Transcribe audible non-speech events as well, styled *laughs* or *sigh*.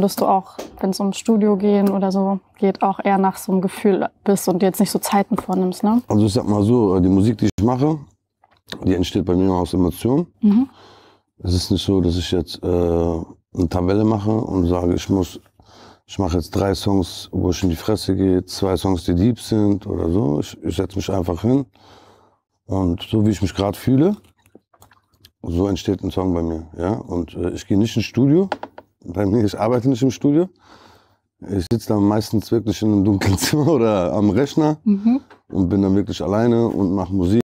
dass du auch, wenn es ums Studio gehen oder so geht, auch eher nach so einem Gefühl bist und dir jetzt nicht so Zeiten vornimmst, ne? Also ich sag mal so, äh, die Musik, die ich mache, die entsteht bei mir aus Emotionen. Mhm. Es ist nicht so, dass ich jetzt äh, eine Tabelle mache und sage, ich muss, ich mache jetzt drei Songs, wo ich in die Fresse gehe, zwei Songs, die deep sind oder so. Ich, ich setze mich einfach hin und so wie ich mich gerade fühle, so entsteht ein Song bei mir, ja. Und äh, ich gehe nicht ins Studio bei mir, ich arbeite nicht im Studio. Ich sitze dann meistens wirklich in einem dunklen *laughs* Zimmer oder am Rechner mhm. und bin dann wirklich alleine und mache Musik.